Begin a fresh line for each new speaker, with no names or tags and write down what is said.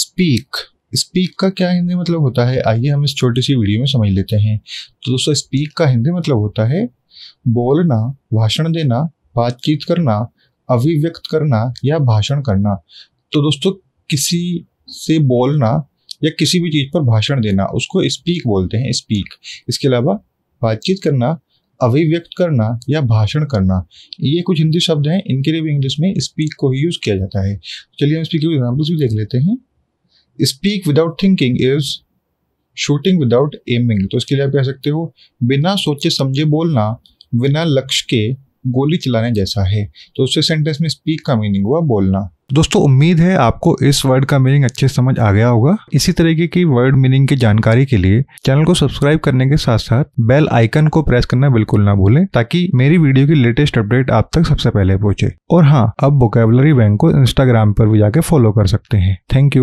speak speak का क्या हिंदी मतलब होता है आइए हम इस छोटी सी वीडियो में समझ लेते हैं तो दोस्तों स्पीक का हिंदी मतलब होता है बोलना भाषण देना बातचीत करना अभिव्यक्त करना या भाषण करना तो दोस्तों किसी से बोलना या किसी भी चीज़ पर भाषण देना उसको स्पीक बोलते हैं स्पीक इसके अलावा बातचीत करना अभिव्यक्त करना या भाषण करना ये कुछ हिंदी शब्द हैं इनके लिए भी इंग्लिश में स्पीक को ही यूज़ किया जाता है चलिए हम स्पीक के एग्जाम्पल्स भी देख लेते हैं speak without thinking is shooting without aiming तो इसके लिए आप कह सकते हो बिना सोचे समझे बोलना बिना लक्ष्य के गोली चलाने जैसा है तो उससे सेंटेंस में स्पीक का मीनिंग हुआ बोलना दोस्तों उम्मीद है आपको इस वर्ड का मीनिंग अच्छे समझ आ गया होगा इसी तरीके की वर्ड मीनिंग की जानकारी के लिए चैनल को सब्सक्राइब करने के साथ साथ बेल आइकन को प्रेस करना बिल्कुल ना भूलें ताकि मेरी वीडियो की लेटेस्ट अपडेट आप तक सबसे पहले पहुंचे और हाँ अब वोकेबलरी बैंक को इंस्टाग्राम पर भी जाके फॉलो कर सकते हैं थैंक यू